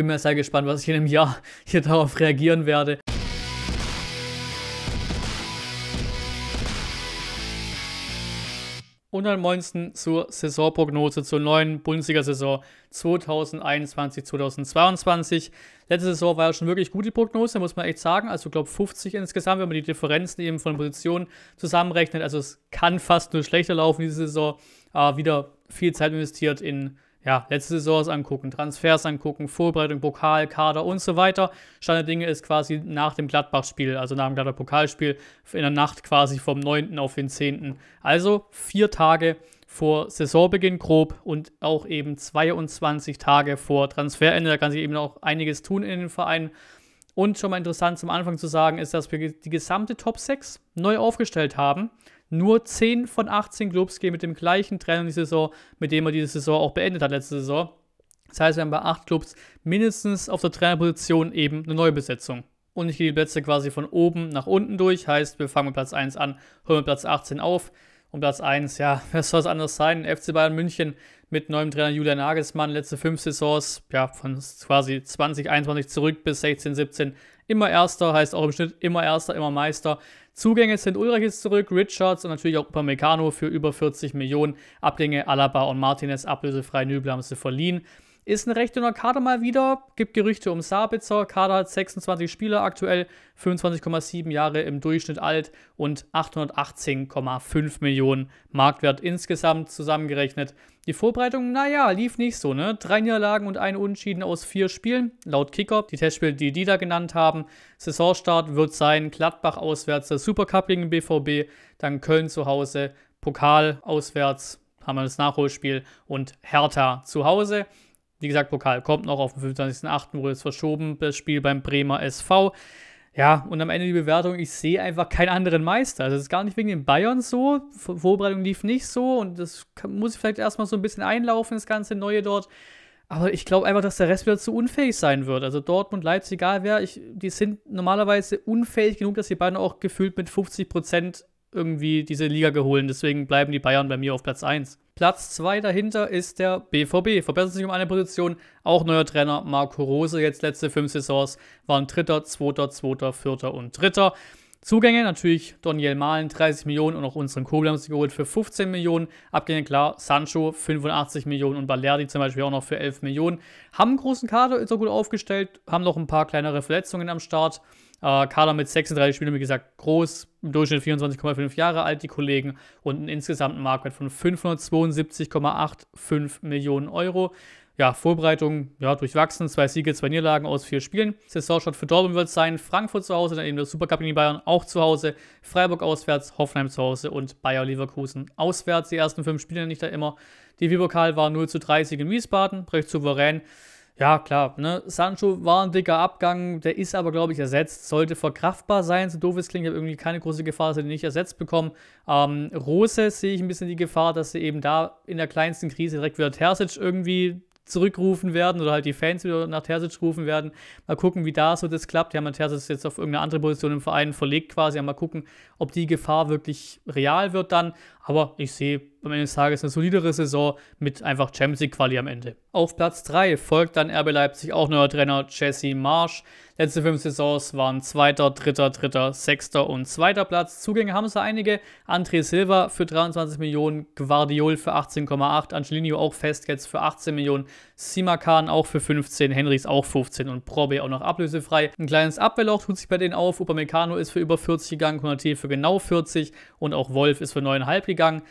Bin mir sehr gespannt, was ich in einem Jahr hier darauf reagieren werde. Und ansonsten zur Saisonprognose zur neuen Bundesliga-Saison 2021-2022. Letzte Saison war ja schon wirklich gute Prognose, muss man echt sagen. Also, ich glaube, 50 insgesamt, wenn man die Differenzen eben von Positionen zusammenrechnet. Also, es kann fast nur schlechter laufen diese Saison. Äh, wieder viel Zeit investiert in ja, letzte Saisons angucken, Transfers angucken, Vorbereitung, Pokal, Kader und so weiter. Stand der Dinge ist quasi nach dem Gladbach-Spiel, also nach dem Gladbach-Pokalspiel, in der Nacht quasi vom 9. auf den 10. Also vier Tage vor Saisonbeginn grob und auch eben 22 Tage vor Transferende. Da kann sich eben auch einiges tun in den Vereinen. Und schon mal interessant zum Anfang zu sagen, ist, dass wir die gesamte Top 6 neu aufgestellt haben nur 10 von 18 Clubs gehen mit dem gleichen Trainer in die Saison, mit dem er diese Saison auch beendet hat, letzte Saison. Das heißt, wir haben bei 8 Clubs mindestens auf der Trainerposition eben eine Neubesetzung. Und ich gehe die Plätze quasi von oben nach unten durch. Heißt, wir fangen mit Platz 1 an, hören mit Platz 18 auf. Und Platz 1, ja, was soll es anders sein? FC Bayern München mit neuem Trainer Julian Nagelsmann, letzte 5 Saisons, ja, von quasi 2021 zurück bis 16, 17, immer Erster, heißt auch im Schnitt immer Erster, immer Meister. Zugänge sind Ulrich zurück, Richards und natürlich auch Upamecano für über 40 Millionen. Abgänge Alaba und Martinez ablösefrei Nübel haben sie verliehen ist ein recht dünner Kader mal wieder. Gibt Gerüchte um Sabitzer. Kader hat 26 Spieler aktuell, 25,7 Jahre im Durchschnitt alt und 818,5 Millionen Marktwert insgesamt zusammengerechnet. Die Vorbereitung, naja, lief nicht so, ne? Drei Niederlagen und ein Unentschieden aus vier Spielen, laut Kicker. Die Testspiele, die die da genannt haben. Saisonstart wird sein: Gladbach auswärts, der Supercup gegen BVB, dann Köln zu Hause, Pokal auswärts, haben wir das Nachholspiel und Hertha zu Hause. Wie gesagt, Pokal kommt noch auf den 25.08. wurde es verschoben, das Spiel beim Bremer SV. Ja, und am Ende die Bewertung, ich sehe einfach keinen anderen Meister. Also es ist gar nicht wegen den Bayern so, Vorbereitung lief nicht so und das muss ich vielleicht erstmal so ein bisschen einlaufen, das ganze Neue dort. Aber ich glaube einfach, dass der Rest wieder zu unfähig sein wird. Also Dortmund, Leipzig, egal wer, ich, die sind normalerweise unfähig genug, dass die Bayern auch gefühlt mit 50 Prozent irgendwie diese Liga geholen. Deswegen bleiben die Bayern bei mir auf Platz 1. Platz 2 dahinter ist der BVB. Verbessert sich um eine Position. Auch neuer Trainer Marco Rose. Jetzt letzte fünf Saisons waren Dritter, Zweiter, Zweiter, Vierter und Dritter. Zugänge natürlich Daniel Mahlen 30 Millionen und auch unseren Kobel haben sie geholt für 15 Millionen. Abgänge klar, Sancho 85 Millionen und Balerdi zum Beispiel auch noch für 11 Millionen. Haben einen großen Kader, ist auch gut aufgestellt, haben noch ein paar kleinere Verletzungen am Start. Äh, Kader mit 36 Spielen, wie gesagt, groß, im Durchschnitt 24,5 Jahre alt, die Kollegen, und einen insgesamten Marktwert von 572,85 Millionen Euro. Ja, Vorbereitung, ja, durchwachsen, zwei Siege, zwei Niederlagen aus vier Spielen. Saisonstart für Dortmund wird sein, Frankfurt zu Hause, dann eben der Supercup in Bayern auch zu Hause, Freiburg auswärts, Hoffenheim zu Hause und Bayer Leverkusen auswärts. Die ersten fünf Spiele nicht da immer. Die Vibokal war 0 zu 30 in Wiesbaden, recht souverän. Ja, klar. Ne? Sancho war ein dicker Abgang, der ist aber, glaube ich, ersetzt. Sollte verkraftbar sein, so doof es klingt, ich habe irgendwie keine große Gefahr, dass er den nicht ersetzt bekommen. Ähm, Rose sehe ich ein bisschen die Gefahr, dass sie eben da in der kleinsten Krise direkt wieder Terzic irgendwie zurückrufen werden oder halt die Fans wieder nach Terzic rufen werden. Mal gucken, wie da so das klappt. Die haben Terzic jetzt auf irgendeine andere Position im Verein verlegt quasi. mal gucken, ob die Gefahr wirklich real wird dann. Aber ich sehe am Ende des Tages eine solidere Saison mit einfach Champions League Quali am Ende. Auf Platz 3 folgt dann RB Leipzig auch neuer Trainer Jesse Marsch. Letzte fünf Saisons waren zweiter, dritter, dritter, sechster und zweiter Platz. Zugänge haben sie einige. André Silva für 23 Millionen, Guardiol für 18,8, Angelino auch fest jetzt für 18 Millionen, Simakan auch für 15, Henrys auch 15 und Probe auch noch ablösefrei. Ein kleines Abwehrloch tut sich bei denen auf. Upamecano ist für über 40 gegangen, Konate für genau 40 und auch Wolf ist für 9,5 gegangen.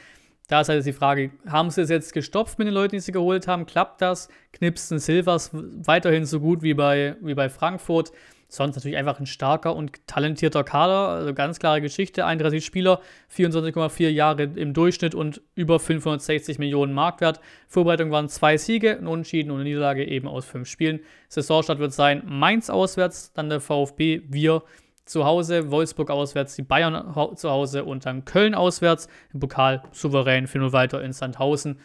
Da ist halt jetzt die Frage, haben sie es jetzt gestopft mit den Leuten, die sie geholt haben? Klappt das? Knipsen Silvers weiterhin so gut wie bei, wie bei Frankfurt? Sonst natürlich einfach ein starker und talentierter Kader. Also ganz klare Geschichte. 31 Spieler, 24,4 Jahre im Durchschnitt und über 560 Millionen Marktwert. Vorbereitung waren zwei Siege, ein Unentschieden und eine Niederlage eben aus fünf Spielen. Saisonstart wird sein Mainz auswärts, dann der VfB, wir zu Hause, Wolfsburg auswärts, die Bayern zu Hause und dann Köln auswärts. Im Pokal souverän 4-0 weiter in Sandhausen.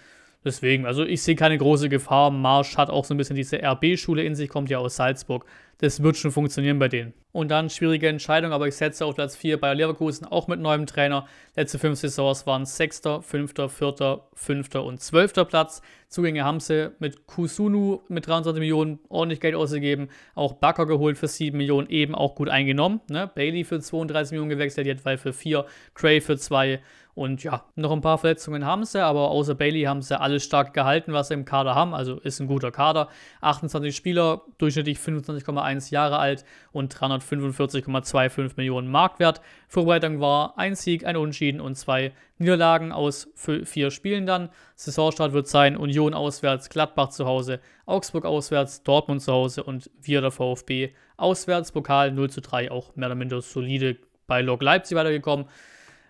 Deswegen, also ich sehe keine große Gefahr. Marsch hat auch so ein bisschen diese RB-Schule in sich, kommt ja aus Salzburg das wird schon funktionieren bei denen. Und dann schwierige Entscheidung, aber ich setze auf Platz 4 Bayer Leverkusen, auch mit neuem Trainer. Letzte fünf Saisons waren 6., 5., 4., 5. und 12. Platz. Zugänge haben sie mit Kusunu mit 23 Millionen ordentlich Geld ausgegeben. Auch Bakker geholt für 7 Millionen, eben auch gut eingenommen. Ne? Bailey für 32 Millionen gewechselt, Jedwai für 4, Cray für 2. Und ja, noch ein paar Verletzungen haben sie, aber außer Bailey haben sie alles stark gehalten, was sie im Kader haben. Also ist ein guter Kader. 28 Spieler, durchschnittlich 25,8 1 Jahre alt und 345,25 Millionen Marktwert. Vorbereitung war ein Sieg, ein Unentschieden und zwei Niederlagen aus vier Spielen dann. Saisonstart wird sein Union auswärts, Gladbach zu Hause, Augsburg auswärts, Dortmund zu Hause und wir der VfB auswärts. Pokal 0 zu 3 auch mehr oder minder solide bei Lok Leipzig weitergekommen.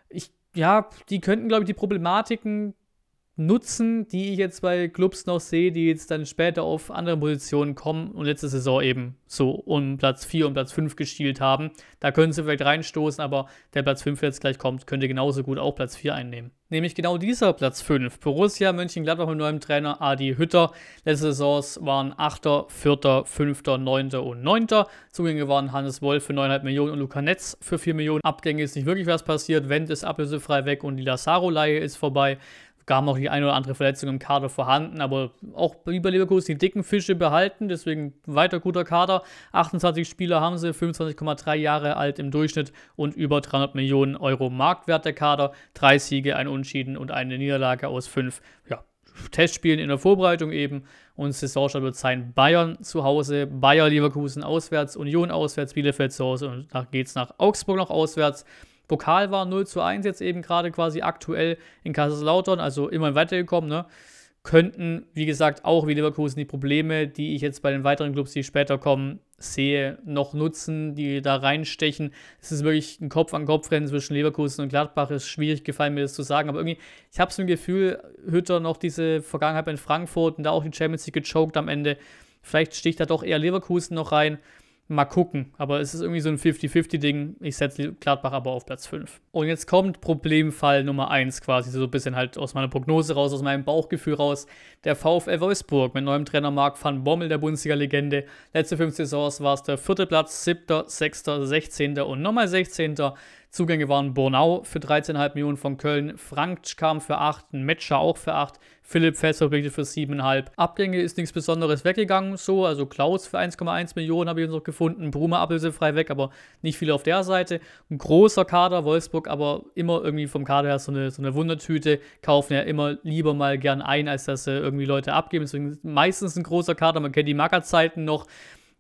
Ich, ja, die könnten, glaube ich, die Problematiken Nutzen, die ich jetzt bei Clubs noch sehe, die jetzt dann später auf andere Positionen kommen und letzte Saison eben so um Platz 4 und Platz 5 gestielt haben. Da können sie vielleicht reinstoßen, aber der Platz 5, der jetzt gleich kommt, könnte genauso gut auch Platz 4 einnehmen. Nämlich genau dieser Platz 5. Borussia Mönchengladbach mit neuem Trainer Adi Hütter. Letzte Saisons waren 8., 4., 5., 9. und 9. Zugänge waren Hannes Wolf für 9,5 Millionen und Luca Netz für 4 Millionen. Abgänge ist nicht wirklich was passiert. Wendt ist ablösefrei weg und die Lazaro-Leihe ist vorbei. Gaben auch die eine oder andere Verletzung im Kader vorhanden, aber auch wie bei Leverkusen die dicken Fische behalten, deswegen weiter guter Kader. 28 Spieler haben sie, 25,3 Jahre alt im Durchschnitt und über 300 Millionen Euro Marktwert der Kader. Drei Siege, ein Unentschieden und eine Niederlage aus fünf ja, Testspielen in der Vorbereitung eben. Und Saisonstart wird sein Bayern zu Hause, Bayer Leverkusen auswärts, Union auswärts, Bielefeld zu Hause und geht es nach Augsburg noch auswärts. Pokal war 0 zu 1 jetzt eben gerade quasi aktuell in Kaiserslautern, also immerhin weitergekommen, ne? Könnten, wie gesagt, auch wie Leverkusen die Probleme, die ich jetzt bei den weiteren Clubs, die später kommen, sehe, noch nutzen, die da reinstechen. Es ist wirklich ein Kopf-an-Kopf-Rennen zwischen Leverkusen und Gladbach. Es ist schwierig gefallen, mir das zu sagen, aber irgendwie, ich habe so ein Gefühl, Hütter noch diese Vergangenheit in Frankfurt und da auch die Champions League gechoked am Ende. Vielleicht sticht da doch eher Leverkusen noch rein. Mal gucken. Aber es ist irgendwie so ein 50-50-Ding. Ich setze Gladbach aber auf Platz 5. Und jetzt kommt Problemfall Nummer 1 quasi, so ein bisschen halt aus meiner Prognose raus, aus meinem Bauchgefühl raus. Der VfL Wolfsburg mit neuem Trainer Marc van Bommel, der Bundesliga-Legende. Letzte fünf Saisons war es der vierte Platz, siebter, sechster, sechzehnter und nochmal sechzehnter. Zugänge waren Bornau für 13,5 Millionen von Köln, Frank kam für 8, Metscher auch für 8, Philipp Felsverpflichtet für 7,5. Abgänge ist nichts Besonderes weggegangen, so, also Klaus für 1,1 Millionen habe ich uns noch gefunden, Bruma Brumer frei weg, aber nicht viel auf der Seite. Ein großer Kader, Wolfsburg aber immer irgendwie vom Kader her so eine, so eine Wundertüte, kaufen ja immer lieber mal gern ein, als dass sie irgendwie Leute abgeben, deswegen meistens ein großer Kader, man kennt die Mackerzeiten noch,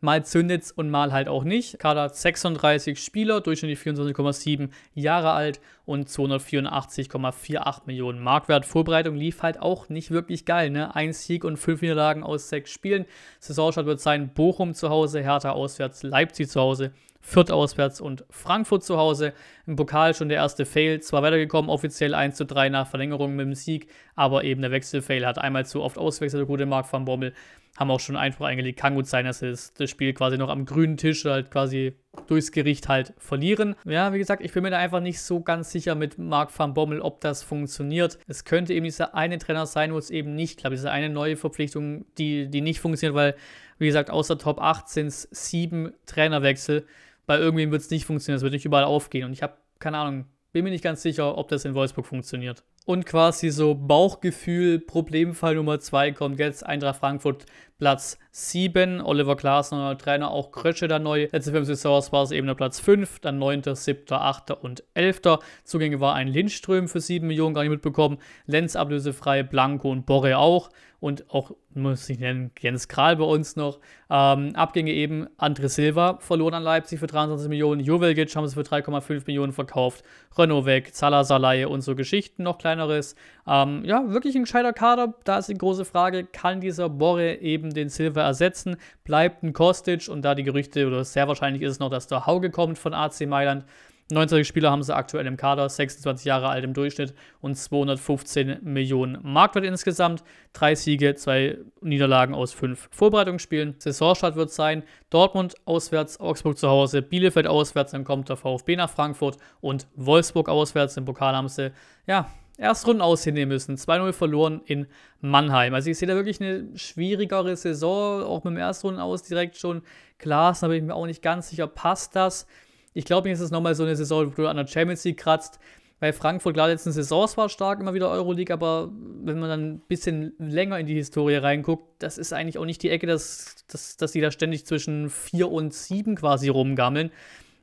Mal zündet's und mal halt auch nicht. Kader 36 Spieler, durchschnittlich 24,7 Jahre alt und 284,48 Millionen Markwert. Vorbereitung lief halt auch nicht wirklich geil, ne? Ein Sieg und fünf Niederlagen aus sechs Spielen. Saisonstart wird sein Bochum zu Hause, Hertha auswärts, Leipzig zu Hause. Fürth auswärts und Frankfurt zu Hause. Im Pokal schon der erste Fail, zwar weitergekommen, offiziell 1 zu 3 nach Verlängerung mit dem Sieg, aber eben der Wechselfail hat einmal zu oft auswechselt, der gute Mark van Bommel haben auch schon Einspruch eingelegt. Kann gut sein, dass sie das, Spiel quasi noch am grünen Tisch halt quasi durchs Gericht halt verlieren. Ja, wie gesagt, ich bin mir da einfach nicht so ganz sicher mit Marc van Bommel, ob das funktioniert. Es könnte eben dieser eine Trainer sein, wo es eben nicht klappt. Diese eine neue Verpflichtung, die, die nicht funktioniert, weil, wie gesagt, außer Top 8 sind es sieben Trainerwechsel. Bei irgendwem wird es nicht funktionieren, es wird nicht überall aufgehen. Und ich habe, keine Ahnung, bin mir nicht ganz sicher, ob das in Wolfsburg funktioniert und quasi so Bauchgefühl, Problemfall Nummer 2 kommt jetzt Eintracht Frankfurt Platz 7, Oliver Glasner, neuer Trainer, auch Krösche der neu, Letzte fünf Saisons war es eben der Platz 5, dann 9., 7., 8. und 11. Zugänge war ein Lindström für 7 Millionen, gar nicht mitbekommen, Lenz ablösefrei, Blanco und Borre auch und auch, muss ich nennen, Jens Kral bei uns noch. Ähm, Abgänge eben, Andre Silva verloren an Leipzig für 23 Millionen, Juvelgic haben sie für 3,5 Millionen verkauft, Renault weg, Salazarlei und so Geschichten, noch kleineres. Ähm, ja, wirklich ein gescheiter Kader, da ist die große Frage, kann dieser Borre eben den Silva ersetzen? Bleibt ein Kostic und da die Gerüchte, oder sehr wahrscheinlich ist es noch, dass der Hauge kommt von AC Mailand, 29 Spieler haben sie aktuell im Kader, 26 Jahre alt im Durchschnitt und 215 Millionen Marktwert insgesamt. Drei Siege, zwei Niederlagen aus fünf Vorbereitungsspielen. Saisonstart wird sein: Dortmund auswärts, Augsburg zu Hause, Bielefeld auswärts, dann kommt der VfB nach Frankfurt und Wolfsburg auswärts. Im Pokal haben sie, ja, erst Runden ausnehmen müssen. 2-0 verloren in Mannheim. Also ich sehe da wirklich eine schwierigere Saison, auch mit dem Erstrunden aus direkt schon. Glas, da bin ich mir auch nicht ganz sicher, passt das? Ich glaube nicht, ist es nochmal so eine Saison, wo du an der Champions League kratzt, weil Frankfurt klar letzten Saisons war stark, immer wieder Euroleague, aber wenn man dann ein bisschen länger in die Historie reinguckt, das ist eigentlich auch nicht die Ecke, dass, dass, dass die da ständig zwischen 4 und 7 quasi rumgammeln.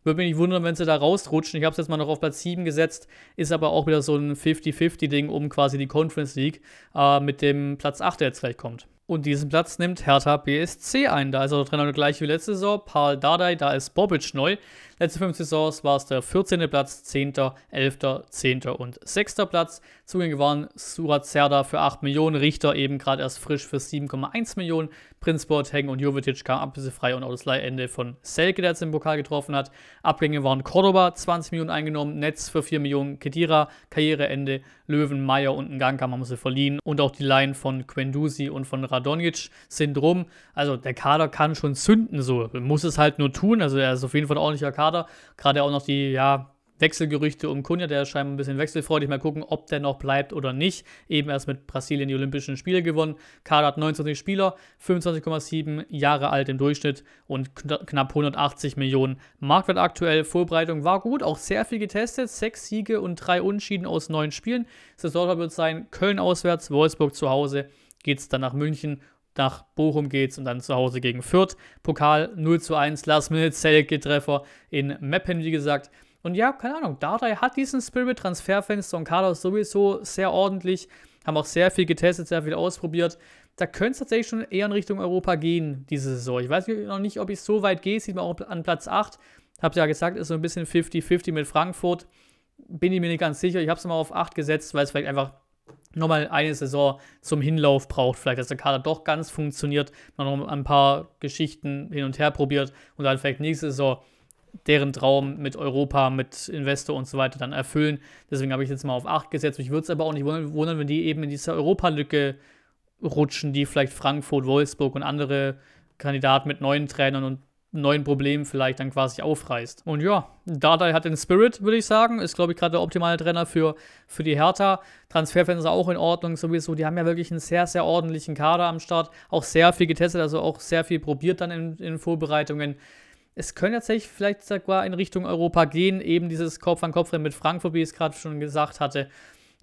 Würde mich nicht wundern, wenn sie da rausrutschen. Ich habe es jetzt mal noch auf Platz 7 gesetzt, ist aber auch wieder so ein 50-50-Ding um quasi die Conference League äh, mit dem Platz 8, der jetzt gleich kommt. Und diesen Platz nimmt Hertha BSC ein. Da ist er Trainer gleich wie letzte Saison. Paul Dardai, da ist Bobic neu. Letzte fünf Saisons war es der 14. Platz, 10., 11., 10. und 6. Platz. Zugänge waren Surat Serda für 8 Millionen, Richter eben gerade erst frisch für 7,1 Millionen, Prinz Boateng und Jovetic kamen ablösefrei und auch das Leihende von Selke, der jetzt den Pokal getroffen hat. Abgänge waren Cordoba, 20 Millionen eingenommen, Netz für 4 Millionen, Kedira, Karriereende, Löwen, Meier und Nganka, man sie verliehen. Und auch die Leihen von Quendusi und von Radonjic sind rum. Also der Kader kann schon zünden, so. Man muss es halt nur tun. Also er ist auf jeden Fall ein ordentlicher Kader. Gerade auch noch die, ja, Wechselgerüchte um Kunja, der scheint ein bisschen wechselfreudig. Mal gucken, ob der noch bleibt oder nicht. Eben erst mit Brasilien die Olympischen Spiele gewonnen. Kader hat 29 Spieler, 25,7 Jahre alt im Durchschnitt und kn knapp 180 Millionen Marktwert aktuell. Vorbereitung war gut, auch sehr viel getestet. Sechs Siege und drei Unschieden aus neun Spielen. Saisonstart wird sein Köln auswärts, Wolfsburg zu Hause. Geht es dann nach München nach Bochum geht's und dann zu Hause gegen Fürth. Pokal 0 zu 1, Last-Minute-Selke-Treffer in Meppen, wie gesagt. Und ja, keine Ahnung, Dardai hat diesen Spirit-Transferfenster und Kader sowieso sehr ordentlich, haben auch sehr viel getestet, sehr viel ausprobiert. Da könnte es tatsächlich schon eher in Richtung Europa gehen, diese Saison. Ich weiß noch nicht, ob ich so weit gehe, sieht man auch an Platz 8. Hab's ja gesagt, ist so ein bisschen 50-50 mit Frankfurt. Bin ich mir nicht ganz sicher. Ich habe es mal auf 8 gesetzt, weil es vielleicht einfach nochmal eine Saison zum Hinlauf braucht, vielleicht, dass der Kader doch ganz funktioniert, man noch ein paar Geschichten hin und her probiert und dann vielleicht nächste Saison deren Traum mit Europa, mit Investor und so weiter dann erfüllen. Deswegen habe ich jetzt mal auf 8 gesetzt. Mich würde es aber auch nicht wundern, wenn die eben in diese Europa-Lücke rutschen, die vielleicht Frankfurt, Wolfsburg und andere Kandidaten mit neuen Trainern und neuen Problemen vielleicht dann quasi aufreißt. Und ja, Dardai hat den Spirit, würde ich sagen. Ist, glaube ich, gerade der optimale Trainer für, für die Hertha. Transferfenster auch in Ordnung sowieso. Die haben ja wirklich einen sehr, sehr ordentlichen Kader am Start. Auch sehr viel getestet, also auch sehr viel probiert dann in, in Vorbereitungen es könnte tatsächlich vielleicht sogar in Richtung Europa gehen, eben dieses Kopf an Kopf mit Frankfurt, wie ich es gerade schon gesagt hatte,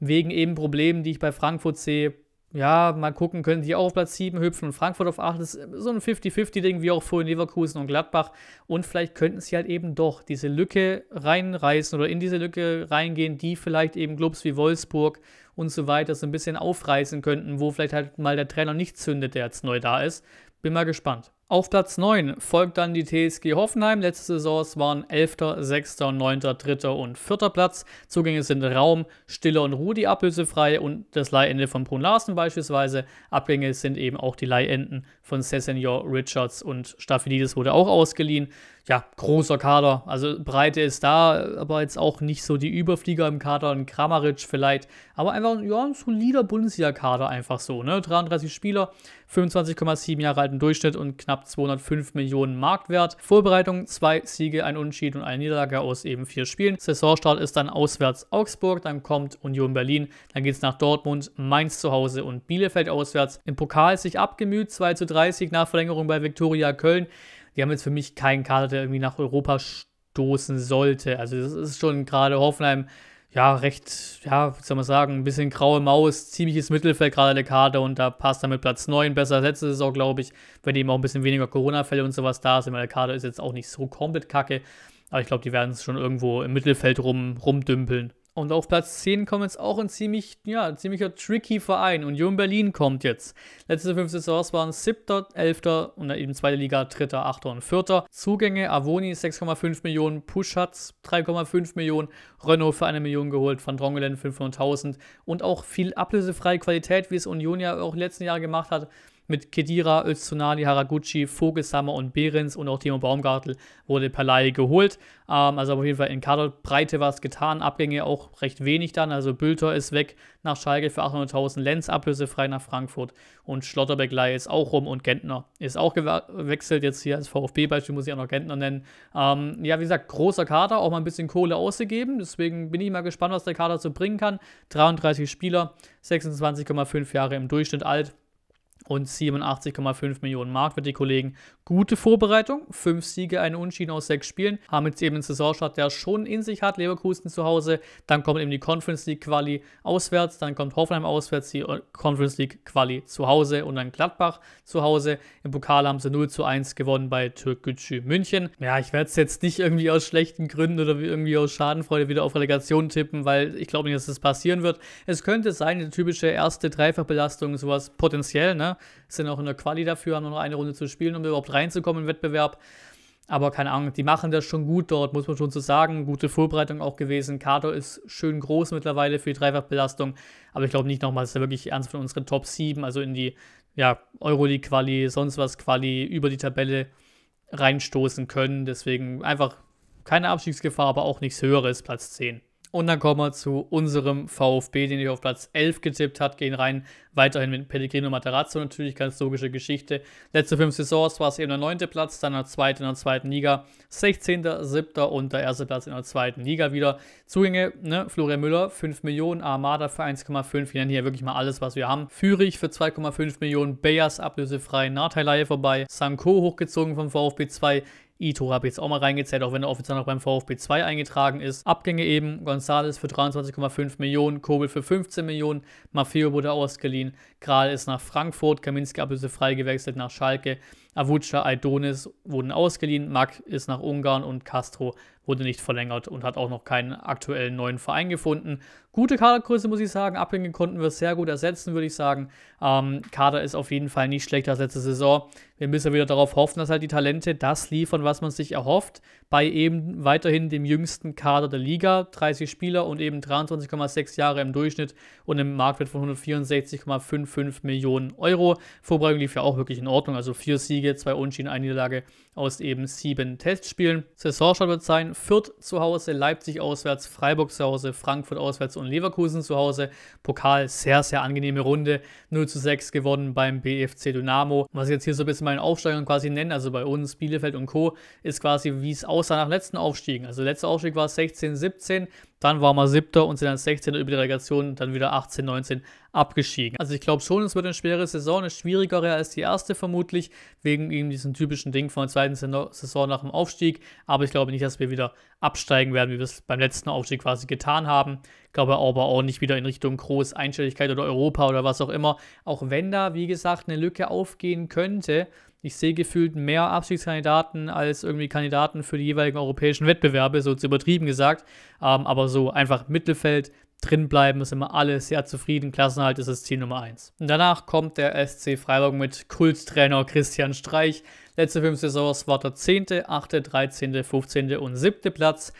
wegen eben Problemen, die ich bei Frankfurt sehe. Ja, mal gucken, können die auch auf Platz 7 hüpfen und Frankfurt auf 8. Das ist so ein 50-50-Ding, wie auch vorhin Leverkusen und Gladbach. Und vielleicht könnten sie halt eben doch diese Lücke reinreißen oder in diese Lücke reingehen, die vielleicht eben Clubs wie Wolfsburg und so weiter so ein bisschen aufreißen könnten, wo vielleicht halt mal der Trainer nicht zündet, der jetzt neu da ist. Bin mal gespannt. Auf Platz 9 folgt dann die TSG Hoffenheim. Letzte Saison waren 11., 6., 9., 3. und 4. Platz. Zugänge sind Raum, Stille und Rudi ablösefrei und das Leihende von Brun Larsen beispielsweise. Abgänge sind eben auch die Leihenden von Sessenior, Richards und Staffelidis wurde auch ausgeliehen ja, großer Kader. Also Breite ist da, aber jetzt auch nicht so die Überflieger im Kader, ein Kramaric vielleicht, aber einfach ja, ein solider Bundesliga-Kader einfach so. Ne? 33 Spieler, 25,7 Jahre alten Durchschnitt und knapp 205 Millionen Marktwert. Vorbereitung, zwei Siege, ein Unschied und eine Niederlage aus eben vier Spielen. Saisonstart ist dann auswärts Augsburg, dann kommt Union Berlin, dann geht es nach Dortmund, Mainz zu Hause und Bielefeld auswärts. Im Pokal sich abgemüht, 2 zu 3 Sieg nach Verlängerung bei Viktoria Köln die haben jetzt für mich keinen Kader, der irgendwie nach Europa stoßen sollte. Also das ist schon gerade Hoffenheim, ja, recht, ja, wie soll man sagen, ein bisschen graue Maus, ziemliches Mittelfeld gerade der Kader und da passt er mit Platz 9 besser. Letzte Saison, glaube ich, wenn eben auch ein bisschen weniger Corona-Fälle und sowas da sind, weil der Kader ist jetzt auch nicht so komplett kacke. Aber ich glaube, die werden es schon irgendwo im Mittelfeld rum, rumdümpeln. Und auf Platz 10 kommt jetzt auch ein ziemlich, ja, ziemlicher tricky Verein. Union Berlin kommt jetzt. Letzte fünf Saisons waren 7., 11. und eben 2. Liga, 3., 8. und 4. Zugänge Avoni 6,5 Millionen, Pushatz 3,5 Millionen, Renault für eine Million geholt, Van Drongelen 500.000 und auch viel ablösefreie Qualität, wie es Union ja auch letzten Jahre gemacht hat. Mit Kedira, Öztunali, Haraguchi, Vogelsammer und Behrens und auch Timo Baumgartel wurde per Leihe geholt. Ähm, also auf jeden Fall in Kaderbreite war es getan. Abgänge auch recht wenig dann. Also Bülter ist weg nach Schalke für 800.000, Lenz ablösefrei nach Frankfurt und Schlotterbeck Leihe ist auch rum und Gentner ist auch gewechselt. Jetzt hier als VfB-Beispiel muss ich auch noch Gentner nennen. Ähm, ja, wie gesagt, großer Kader, auch mal ein bisschen Kohle ausgegeben. Deswegen bin ich mal gespannt, was der Kader so bringen kann. 33 Spieler, 26,5 Jahre im Durchschnitt alt und 87,5 Millionen Mark wird die Kollegen. Gute Vorbereitung, fünf Siege, eine Unschieden aus sechs Spielen, haben jetzt eben einen Saisonstart, der schon in sich hat, Leverkusen zu Hause, dann kommt eben die Conference League Quali auswärts, dann kommt Hoffenheim auswärts, die Conference League Quali zu Hause und dann Gladbach zu Hause. Im Pokal haben sie 0 zu 1 gewonnen bei Türkgücü München. Ja, ich werde es jetzt nicht irgendwie aus schlechten Gründen oder irgendwie aus Schadenfreude wieder auf Relegation tippen, weil ich glaube nicht, dass das passieren wird. Es könnte sein, die typische erste Dreifachbelastung, sowas potenziell, ne? Ne? Sind auch in der Quali dafür, haben nur noch eine Runde zu spielen, um überhaupt reinzukommen im Wettbewerb. Aber keine Ahnung, die machen das schon gut dort, muss man schon so sagen. Gute Vorbereitung auch gewesen. Kato ist schön groß mittlerweile für die Dreifachbelastung. Aber ich glaube nicht nochmal, dass er wirklich ernst von unseren Top 7, also in die ja, Euroleague-Quali, sonst was Quali, über die Tabelle reinstoßen können. Deswegen einfach keine Abstiegsgefahr, aber auch nichts Höheres, Platz 10. Und dann kommen wir zu unserem VfB, den ich auf Platz 11 getippt hat, gehen rein. Weiterhin mit Pellegrino Materazzo natürlich, ganz logische Geschichte. Letzte fünf Saisons war es eben der neunte Platz, dann der zweite in der zweiten Liga, 16., 7. und der erste Platz in der zweiten Liga wieder. Zugänge, ne? Florian Müller, 5 Millionen, Armada für 1,5. Wir nennen hier wirklich mal alles, was wir haben. Fürich für 2,5 Millionen, Bayers ablösefrei, Nahteileihe vorbei, Sanko hochgezogen vom VfB 2, Ito habe ich jetzt auch mal reingezählt, auch wenn er offiziell noch beim VfB 2 eingetragen ist. Abgänge eben, Gonzales für 23,5 Millionen, Kobel für 15 Millionen, Maffeo wurde ausgeliehen, Kral ist nach Frankfurt, Kaminski ablösefrei gewechselt nach Schalke. Avuca, Aidonis wurden ausgeliehen, Mack ist nach Ungarn und Castro wurde nicht verlängert und hat auch noch keinen aktuellen neuen Verein gefunden. Gute Kadergröße, muss ich sagen. Abhängen konnten wir sehr gut ersetzen, würde ich sagen. Ähm, Kader ist auf jeden Fall nicht schlechter als letzte Saison. Wir müssen wieder darauf hoffen, dass halt die Talente das liefern, was man sich erhofft bei eben weiterhin dem jüngsten Kader der Liga, 30 Spieler und eben 23,6 Jahre im Durchschnitt und im Marktwert von 164,55 Millionen Euro. Vorbereitung lief ja auch wirklich in Ordnung, also vier Siege, zwei Unentschieden, eine Niederlage aus eben sieben Testspielen. Saisonstart wird sein Fürth zu Hause, Leipzig auswärts, Freiburg zu Hause, Frankfurt auswärts und Leverkusen zu Hause. Pokal, sehr, sehr angenehme Runde. 0 zu 6 gewonnen beim BFC Dynamo. Was ich jetzt hier so ein bisschen meinen Aufsteigern quasi nennen, also bei uns Bielefeld und Co., ist quasi, wie es aussah nach letzten Aufstiegen. Also letzter Aufstieg war 16, 17. Dann waren wir siebter und sind dann 16. über die Relegation, dann wieder 18, 19 abgestiegen. Also ich glaube schon, es wird eine schwere Saison, eine schwierigere als die erste vermutlich, wegen eben diesem typischen Ding von der zweiten Saison nach dem Aufstieg. Aber ich glaube nicht, dass wir wieder absteigen werden, wie wir es beim letzten Aufstieg quasi getan haben glaube aber auch nicht wieder in Richtung Groß Einstelligkeit oder Europa oder was auch immer. Auch wenn da, wie gesagt, eine Lücke aufgehen könnte. Ich sehe gefühlt mehr Abstiegskandidaten als irgendwie Kandidaten für die jeweiligen europäischen Wettbewerbe, so zu übertrieben gesagt. Ähm, aber so einfach Mittelfeld, drin bleiben, sind wir alle sehr zufrieden. Klassenhalt ist das Ziel Nummer 1. danach kommt der SC Freiburg mit Kulttrainer Christian Streich. Letzte fünf Saisons war der 10., 8., 13., 15. und 7. Platz.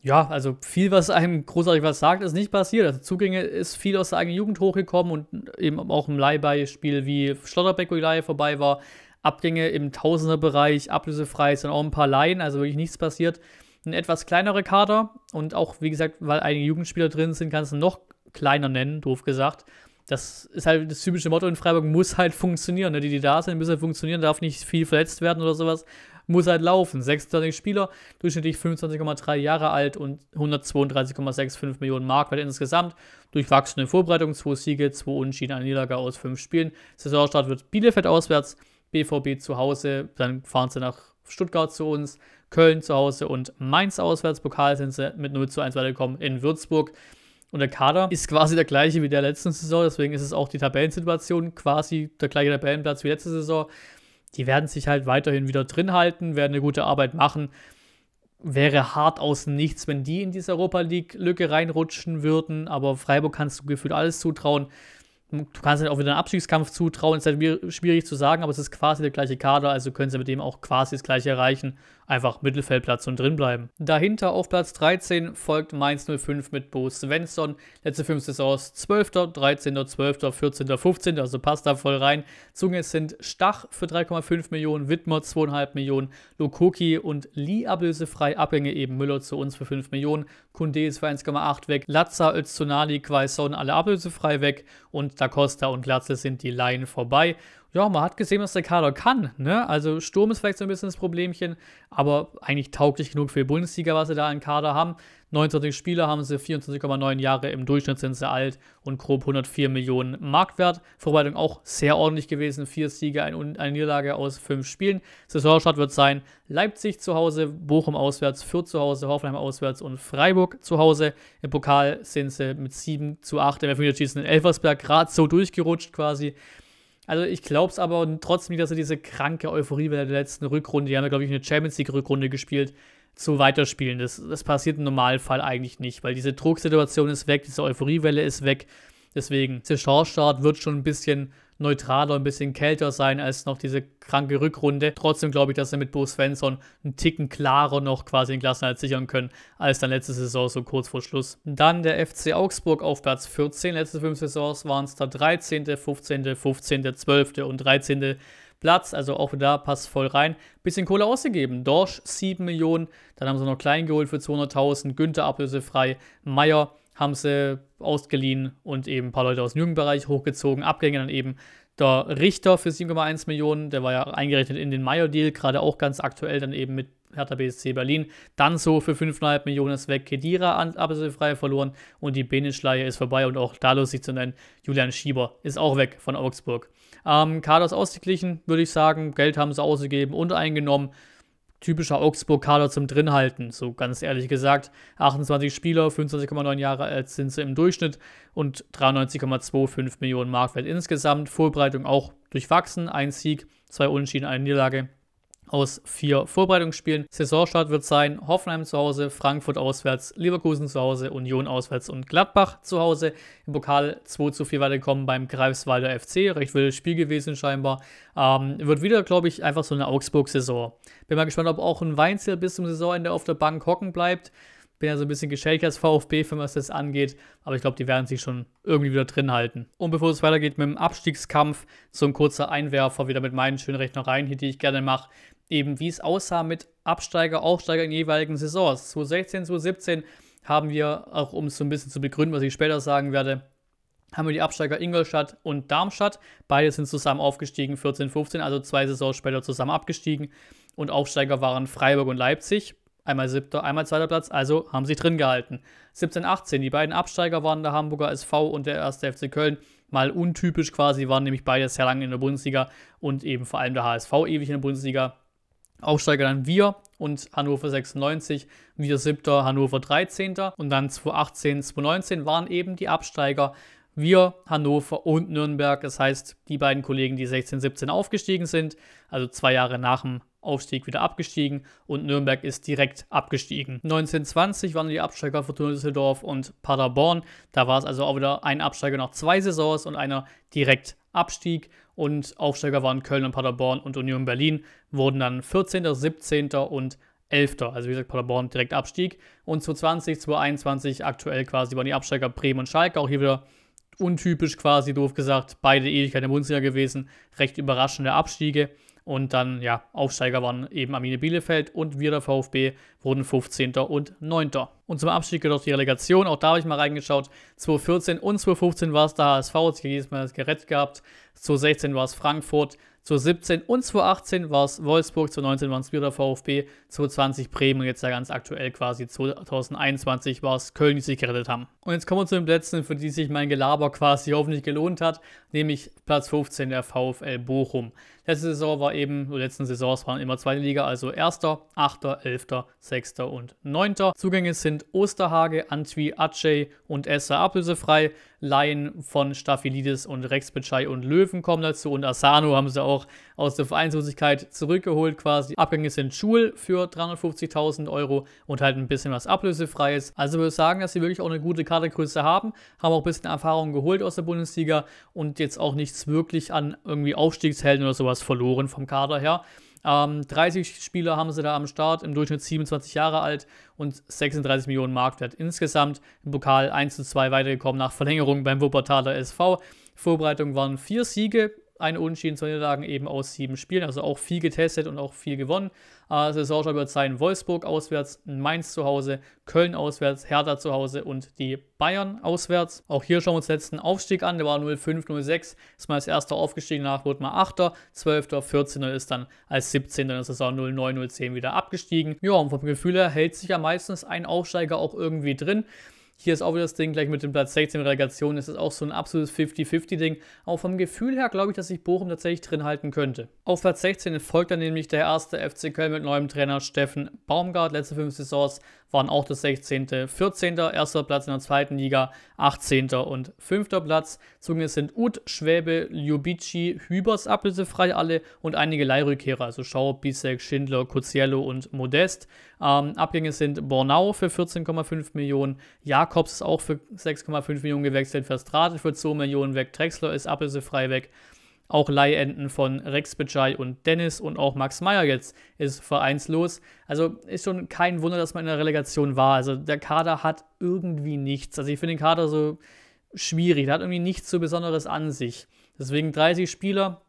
Ja, also viel, was einem großartig was sagt, ist nicht passiert. Also Zugänge ist viel aus der eigenen Jugend hochgekommen und eben auch im Leihbeispiel wie Schlotterbeck, wo die Leihe vorbei war. Abgänge im Tausenderbereich, ablösefrei, sind auch ein paar Laien, also wirklich nichts passiert. Ein etwas kleinerer Kader und auch, wie gesagt, weil einige Jugendspieler drin sind, kannst du noch kleiner nennen, doof gesagt. Das ist halt das typische Motto in Freiburg, muss halt funktionieren. Ne? Die, die da sind, müssen halt funktionieren, darf nicht viel verletzt werden oder sowas muss halt laufen. 26 Spieler, durchschnittlich 25,3 Jahre alt und 132,65 Millionen Mark wert insgesamt. Durchwachsene Vorbereitung, 2 Siege, 2 Unentschieden, eine Niederlage aus 5 Spielen. Saisonstart wird Bielefeld auswärts, BVB zu Hause, dann fahren sie nach Stuttgart zu uns, Köln zu Hause und Mainz auswärts. Pokal sind sie mit 0 zu 1 weitergekommen in Würzburg. Und der Kader ist quasi der gleiche wie der letzten Saison, deswegen ist es auch die Tabellensituation quasi der gleiche Tabellenplatz wie letzte Saison die werden sich halt weiterhin wieder drin halten, werden eine gute Arbeit machen. Wäre hart aus nichts, wenn die in diese Europa League-Lücke reinrutschen würden, aber Freiburg kannst du gefühlt alles zutrauen. Du kannst halt auch wieder einen Abstiegskampf zutrauen, ist halt schwierig zu sagen, aber es ist quasi der gleiche Kader, also können sie mit dem auch quasi das gleiche erreichen einfach Mittelfeldplatz und drin bleiben. Dahinter auf Platz 13 folgt Mainz 05 mit Bo Svensson. Letzte fünf Saisons 12., 13., 12., 14., 15., also passt da voll rein. Zunge sind Stach für 3,5 Millionen, Wittmer 2,5 Millionen, Lokoki und Lee ablösefrei, Abhänge eben Müller zu uns für 5 Millionen, Kunde ist für 1,8 weg, Lazza, Öztunali, Quaison alle ablösefrei weg und Da Costa und Glatze sind die Laien vorbei ja, man hat gesehen, was der Kader kann. Ne? Also Sturm ist vielleicht so ein bisschen das Problemchen, aber eigentlich tauglich genug für die Bundesliga, was sie da im Kader haben. 29 Spieler haben sie, 24,9 Jahre im Durchschnitt sind sie alt und grob 104 Millionen Marktwert. Vorbereitung auch sehr ordentlich gewesen. Vier Siege, eine Niederlage aus fünf Spielen. Saisonstart wird sein Leipzig zu Hause, Bochum auswärts, Fürth zu Hause, Hoffenheim auswärts und Freiburg zu Hause. Im Pokal sind sie mit 7 zu 8 im Elfmeterschießen in Elversberg gerade so durchgerutscht quasi. Also ich glaube es aber trotzdem nicht, dass er diese kranke Euphorie bei der letzten Rückrunde, die haben ja, glaube ich, eine Champions League-Rückrunde gespielt, zu weiterspielen. Das, das passiert im Normalfall eigentlich nicht, weil diese Drucksituation ist weg, diese Euphoriewelle ist weg. Deswegen, Saisonstart wird schon ein bisschen neutraler, und ein bisschen kälter sein als noch diese kranke Rückrunde. Trotzdem glaube ich, dass sie mit Bo Svensson einen Ticken klarer noch quasi den Klassenerhalt sichern können, als dann letzte Saison so kurz vor Schluss. Dann der FC Augsburg auf Platz 14. Letzte fünf Saisons waren es da 13., 15., 15., 12. und 13. Platz, also auch da passt voll rein. Bisschen Kohle ausgegeben. Dorsch 7 Millionen, dann haben sie noch Klein geholt für 200.000, Günther ablösefrei, Meier haben sie ausgeliehen und eben ein paar Leute aus dem Jugendbereich hochgezogen. Abgänge dann eben der Richter für 7,1 Millionen, der war ja eingerechnet in den meyer deal gerade auch ganz aktuell dann eben mit Hertha BSC Berlin. Dann so für 5,5 Millionen ist weg Kedira ablösefrei verloren und die Benischleihe ist vorbei und auch da lustig zu nennen, Julian Schieber ist auch weg von Augsburg. Ähm, Kader ist ausgeglichen, würde ich sagen. Geld haben sie ausgegeben und eingenommen typischer Augsburg-Kader zum Drinhalten, so ganz ehrlich gesagt. 28 Spieler, 25,9 Jahre alt sind sie im Durchschnitt und 93,25 Millionen Markwert insgesamt. Vorbereitung auch durchwachsen, ein Sieg, zwei Unentschieden, eine Niederlage aus vier Vorbereitungsspielen. Saisonstart wird sein Hoffenheim zu Hause, Frankfurt auswärts, Leverkusen zu Hause, Union auswärts und Gladbach zu Hause. Im Pokal 2 zu 4 weitergekommen beim Greifswalder FC. Recht wildes Spiel gewesen scheinbar. Ähm, wird wieder, glaube ich, einfach so eine Augsburg-Saison. Bin mal gespannt, ob auch ein Weinzel bis zum Saisonende auf der Bank hocken bleibt. Bin ja so ein bisschen geschädigt als VfB-Fan, was das angeht. Aber ich glaube, die werden sich schon irgendwie wieder drin halten. Und bevor es weitergeht mit dem Abstiegskampf, so ein kurzer Einwerfer wieder mit meinen schönen Rechnereien hier, die ich gerne mache eben wie es aussah mit Absteiger, Aufsteiger in jeweiligen Saisons. 2016, 2017 haben wir, auch um es so ein bisschen zu begründen, was ich später sagen werde, haben wir die Absteiger Ingolstadt und Darmstadt. Beide sind zusammen aufgestiegen, 14, 15, also zwei Saisons später zusammen abgestiegen. Und Aufsteiger waren Freiburg und Leipzig. Einmal siebter, einmal zweiter Platz, also haben sie drin gehalten. 17, 18, die beiden Absteiger waren der Hamburger SV und der erste FC Köln. Mal untypisch quasi, waren nämlich beide sehr lange in der Bundesliga und eben vor allem der HSV ewig in der Bundesliga. Aufsteiger dann wir und Hannover 96, wir siebter, Hannover 13. Und dann 2018, 2019 waren eben die Absteiger wir, Hannover und Nürnberg. Das heißt, die beiden Kollegen, die 16, 17 aufgestiegen sind, also zwei Jahre nach dem Aufstieg wieder abgestiegen und Nürnberg ist direkt abgestiegen. 1920 waren die Absteiger Fortuna Düsseldorf und Paderborn. Da war es also auch wieder ein Absteiger nach zwei Saisons und einer direkt Abstieg und Aufsteiger waren Köln und Paderborn und Union Berlin, wurden dann 14., 17. und 11. Also wie gesagt, Paderborn direkt Abstieg. Und zu 20, zu 21 aktuell quasi waren die Absteiger Bremen und Schalke. Auch hier wieder untypisch quasi, doof gesagt, beide Ewigkeiten im Bundesliga gewesen. Recht überraschende Abstiege. Und dann, ja, Aufsteiger waren eben Arminia Bielefeld und wir der VfB wurden 15. und 9 und zum Abstieg gehört auch die Relegation. Auch da habe ich mal reingeschaut. 2014 und 2015 war es der HSV, hat sich jedes Mal das Gerät gehabt. 2016 war es Frankfurt, 2017 und 2018 war es Wolfsburg, 2019 waren es wieder VfB, 2020 Bremen und jetzt ja ganz aktuell quasi 2021 war es Köln, die sich gerettet haben. Und jetzt kommen wir zu den Plätzen, für die sich mein Gelaber quasi hoffentlich gelohnt hat, nämlich Platz 15 der VfL Bochum. Letzte Saison war eben, die letzten Saisons waren immer zweite Liga, also 1., 8., 11., 6. und 9. Zugänge sind sind Osterhage, Antwi, Aceh und Esser ablösefrei. Laien von Staphylidis und Rex Becai und Löwen kommen dazu und Asano haben sie auch aus der Vereinslosigkeit zurückgeholt quasi. Abgänge sind Schul für 350.000 Euro und halt ein bisschen was Ablösefreies. Also würde ich sagen, dass sie wirklich auch eine gute Kadergröße haben, haben auch ein bisschen Erfahrung geholt aus der Bundesliga und jetzt auch nichts wirklich an irgendwie Aufstiegshelden oder sowas verloren vom Kader her. Ähm, 30 Spieler haben sie da am Start, im Durchschnitt 27 Jahre alt und 36 Millionen Marktwert. Insgesamt im Pokal 1 zu 2 weitergekommen nach Verlängerung beim Wuppertaler SV. Vorbereitung waren vier Siege, eine Unentschieden, zwei Niederlagen eben aus sieben Spielen, also auch viel getestet und auch viel gewonnen. Äh, Saisonstart wird sein Wolfsburg auswärts, Mainz zu Hause, Köln auswärts, Hertha zu Hause und die Bayern auswärts. Auch hier schauen wir uns den letzten Aufstieg an, der war 05-06, ist mal als erster aufgestiegen, danach wurde mal 8 12 14er ist dann als 17 in der Saison 09-010 wieder abgestiegen. Ja, und vom Gefühl her hält sich ja meistens ein Aufsteiger auch irgendwie drin. Hier ist auch wieder das Ding, gleich mit dem Platz 16 Relegation ist es auch so ein absolutes 50-50-Ding. Auch vom Gefühl her glaube ich, dass sich Bochum tatsächlich drin halten könnte. Auf Platz 16 folgt dann nämlich der erste FC Köln mit neuem Trainer Steffen Baumgart. Letzte fünf Saisons waren auch das 16., 14., erster Platz in der zweiten Liga, 18. und 5. Platz. Zogen sind Ut, Schwäbe, Ljubici, Hübers ablösefrei alle und einige Leihrückkehrer, also Schau, Bisek, Schindler, Kuziello und Modest. Ähm, Abgänge sind Bornau für 14,5 Millionen, Jakobs ist auch für 6,5 Millionen gewechselt, Verstrate für 2 Millionen weg, Drexler ist ablösefrei weg. Auch Leihenden von Rex Bejai und Dennis und auch Max Meyer jetzt ist vereinslos. Also ist schon kein Wunder, dass man in der Relegation war. Also der Kader hat irgendwie nichts. Also ich finde den Kader so schwierig. Der hat irgendwie nichts so Besonderes an sich. Deswegen 30 Spieler,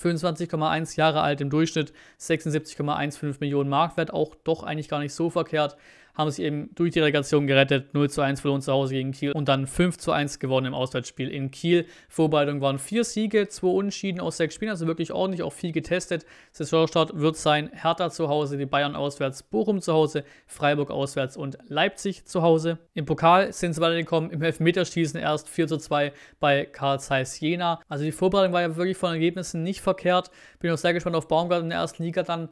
25,1 Jahre alt im Durchschnitt, 76,15 Millionen Marktwert, auch doch eigentlich gar nicht so verkehrt haben sich eben durch die Relegation gerettet, 0 zu 1 verloren zu Hause gegen Kiel und dann 5 zu 1 gewonnen im Auswärtsspiel in Kiel. Vorbereitung waren vier Siege, zwei Unentschieden aus sechs Spielen, also wirklich ordentlich auch viel getestet. Saisonstart wird sein Hertha zu Hause, die Bayern auswärts, Bochum zu Hause, Freiburg auswärts und Leipzig zu Hause. Im Pokal sind sie weitergekommen, im Elfmeterschießen erst 4 zu 2 bei Karl Zeiss Jena. Also die Vorbereitung war ja wirklich von Ergebnissen nicht verkehrt. Bin auch sehr gespannt auf Baumgart in der ersten Liga dann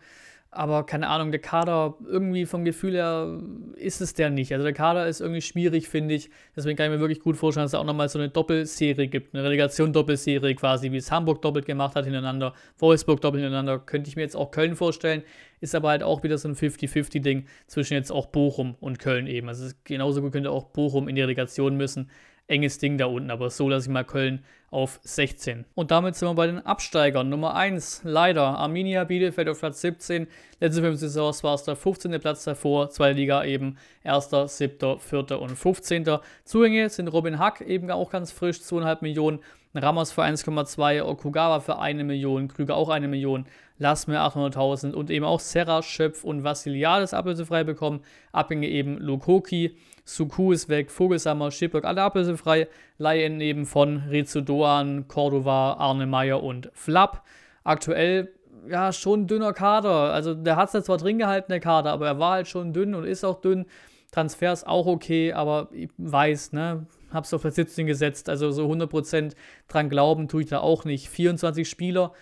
aber keine Ahnung, der Kader irgendwie vom Gefühl her ist es der nicht. Also der Kader ist irgendwie schwierig, finde ich. Deswegen kann ich mir wirklich gut vorstellen, dass es auch nochmal so eine Doppelserie gibt. Eine Relegation-Doppelserie quasi, wie es Hamburg doppelt gemacht hat hintereinander, Wolfsburg doppelt hintereinander. Könnte ich mir jetzt auch Köln vorstellen. Ist aber halt auch wieder so ein 50-50-Ding zwischen jetzt auch Bochum und Köln eben. Also genauso gut könnte auch Bochum in die Relegation müssen enges Ding da unten, aber so lasse ich mal Köln auf 16. Und damit sind wir bei den Absteigern. Nummer 1, leider Arminia Bielefeld auf Platz 17. Letzte fünf Saisons war es der 15. Platz davor, zweite Liga eben 1., 7., 4. und 15. Zugänge sind Robin Hack eben auch ganz frisch, 2,5 Millionen Ramos für 1,2, Okugawa für 1 Million, Krüger auch 1 Million, Lasme 800.000 und eben auch Serra, Schöpf und Vassiliades ablösefrei bekommen. Abhänge eben Lokoki, Suku ist weg, Vogelsammer, Schiplock alle ablösefrei. Leihen eben von Rizzo Doan, Cordova, Arne Meyer und Flapp. Aktuell ja schon dünner Kader. Also der hat es zwar drin gehalten, der Kader, aber er war halt schon dünn und ist auch dünn. Transfers auch okay, aber ich weiß, ne, hab's auf Platz 17 gesetzt, also so 100% dran glauben tue ich da auch nicht. 24 Spieler,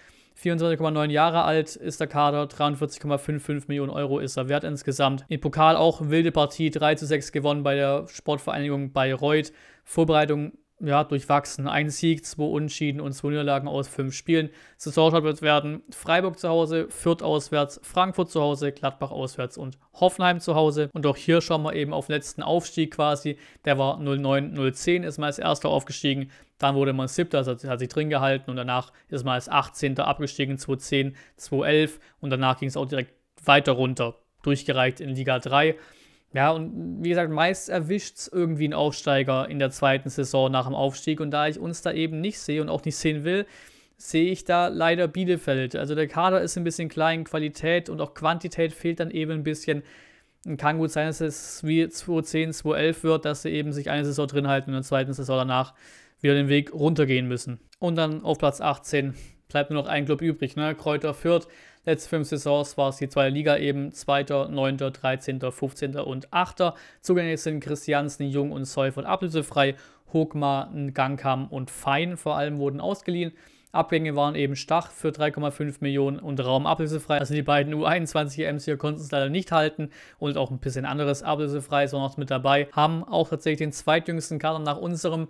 24,9 Jahre alt ist der Kader, 43,55 Millionen Euro ist er wert insgesamt. Im Pokal auch wilde Partie, 3 zu 6 gewonnen bei der Sportvereinigung Bayreuth. Vorbereitung ja, durchwachsen. Ein Sieg, zwei Unentschieden und zwei Niederlagen aus fünf Spielen. Saisonstart werden Freiburg zu Hause, Fürth auswärts, Frankfurt zu Hause, Gladbach auswärts und Hoffenheim zu Hause. Und auch hier schauen wir eben auf den letzten Aufstieg quasi. Der war 09, 010, ist mal als erster aufgestiegen. Dann wurde man siebter, also hat sich drin gehalten. Und danach ist man als 18. abgestiegen, 210, 211. Und danach ging es auch direkt weiter runter, durchgereicht in Liga 3. Ja, und wie gesagt, meist erwischt es irgendwie einen Aufsteiger in der zweiten Saison nach dem Aufstieg. Und da ich uns da eben nicht sehe und auch nicht sehen will, sehe ich da leider Bielefeld. Also der Kader ist ein bisschen klein, Qualität und auch Quantität fehlt dann eben ein bisschen. Kann gut sein, dass es wie 2010, 2011 wird, dass sie eben sich eine Saison drin halten und in der zweiten Saison danach wieder den Weg runtergehen müssen. Und dann auf Platz 18 bleibt nur noch ein Club übrig, ne? Kräuter Fürth. Letzte fünf Saisons war es die zweite Liga eben, zweiter, neunter, dreizehnter, fünfzehnter und achter. Zugänglich sind Christiansen, Jung und Seufert ablösefrei. Hogmar, Gangkam und Fein vor allem wurden ausgeliehen. Abgänge waren eben Stach für 3,5 Millionen und Raum ablösefrei. Also die beiden U21-EMs hier konnten es leider nicht halten und auch ein bisschen anderes ablösefrei ist auch noch mit dabei. Haben auch tatsächlich den zweitjüngsten Kader nach unserem,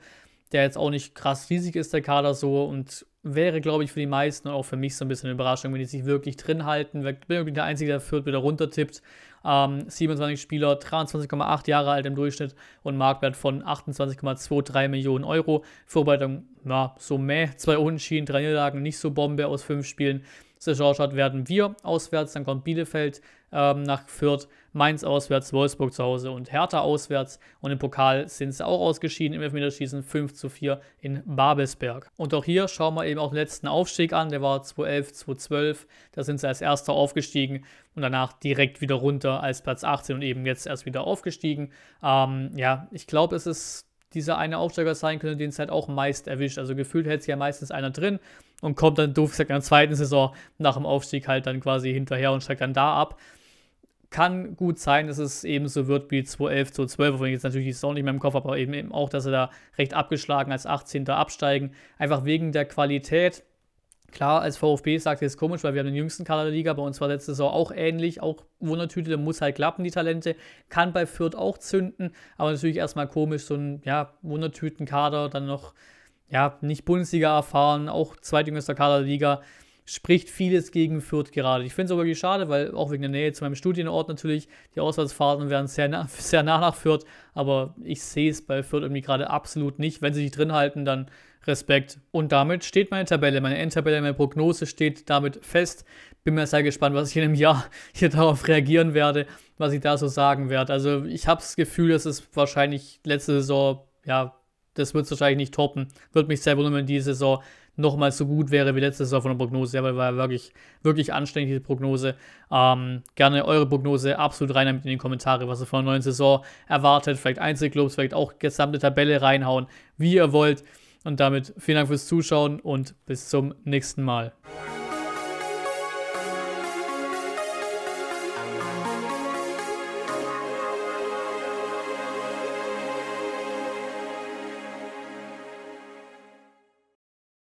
der jetzt auch nicht krass riesig ist, der Kader so und wäre, glaube ich, für die meisten und auch für mich so ein bisschen eine Überraschung, wenn die sich wirklich drin halten. Ich bin irgendwie der Einzige, der Fürth wieder runtertippt. Ähm, 27 Spieler, 23,8 Jahre alt im Durchschnitt und Marktwert von 28,23 Millionen Euro. Vorbereitung, na, so mäh, zwei Unentschieden, drei Niederlagen, nicht so Bombe aus fünf Spielen. Saisonstart werden wir auswärts, dann kommt Bielefeld ähm, nach Fürth, Mainz auswärts, Wolfsburg zu Hause und Hertha auswärts. Und im Pokal sind sie auch ausgeschieden im Elfmeterschießen 5 zu 4 in Babelsberg. Und auch hier schauen wir eben auch den letzten Aufstieg an, der war 2011, 2012. Da sind sie als Erster aufgestiegen und danach direkt wieder runter als Platz 18 und eben jetzt erst wieder aufgestiegen. Ähm, ja, ich glaube, es ist dieser eine Aufsteiger sein könnte, den es halt auch meist erwischt. Also gefühlt hält sich ja meistens einer drin und kommt dann doof gesagt in der zweiten Saison nach dem Aufstieg halt dann quasi hinterher und steigt dann da ab. Kann gut sein, dass es eben so wird wie 2011, 2012, obwohl ich jetzt natürlich die Saison nicht mehr im Kopf habe, aber eben, eben auch, dass er da recht abgeschlagen als 18. absteigen. Einfach wegen der Qualität Klar, als VfB sagt es komisch, weil wir haben den jüngsten Kader der Liga. Bei uns war letzte Saison auch ähnlich. Auch Wundertüte, da muss halt klappen, die Talente. Kann bei Fürth auch zünden. Aber natürlich erstmal komisch, so ein ja, Wundertütenkader, dann noch ja, nicht Bundesliga erfahren, auch zweitjüngster Kader der Liga. Spricht vieles gegen Fürth gerade. Ich finde es aber wirklich schade, weil auch wegen der Nähe zu meinem Studienort natürlich, die Auswärtsfahrten werden sehr, nah, sehr nah nach Fürth, aber ich sehe es bei Fürth irgendwie gerade absolut nicht. Wenn sie sich drin halten, dann Respekt. Und damit steht meine Tabelle, meine Endtabelle, meine Prognose steht damit fest. Bin mir sehr gespannt, was ich in einem Jahr hier darauf reagieren werde, was ich da so sagen werde. Also ich habe das Gefühl, dass es wahrscheinlich letzte Saison, ja, das wird es wahrscheinlich nicht toppen. Würde mich sehr wundern, wenn diese Saison nochmal so gut wäre wie letzte Saison von der Prognose. Ja, weil war ja wirklich, wirklich anständig, diese Prognose. Ähm, gerne eure Prognose absolut rein damit in die Kommentare, was ihr von der neuen Saison erwartet. Vielleicht Einzelclubs, vielleicht auch gesamte Tabelle reinhauen, wie ihr wollt. Und damit vielen Dank fürs Zuschauen und bis zum nächsten Mal.